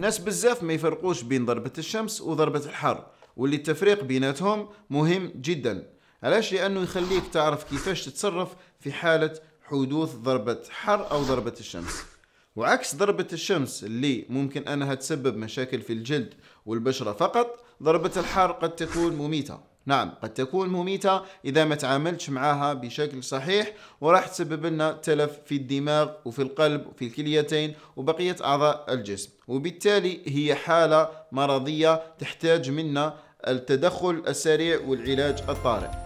ناس بزاف ما يفرقوش بين ضربة الشمس وضربة الحر واللي التفريق بيناتهم مهم جدا علاش لأنه يخليك تعرف كيفاش تتصرف في حالة حدوث ضربة حر أو ضربة الشمس وعكس ضربة الشمس اللي ممكن أنها تسبب مشاكل في الجلد والبشرة فقط ضربة الحر قد تكون مميتة نعم قد تكون مميتة إذا ما تعاملتش معها بشكل صحيح وراح تسبب لنا تلف في الدماغ وفي القلب وفي الكليتين وبقية أعضاء الجسم وبالتالي هي حالة مرضية تحتاج منا التدخل السريع والعلاج الطارئ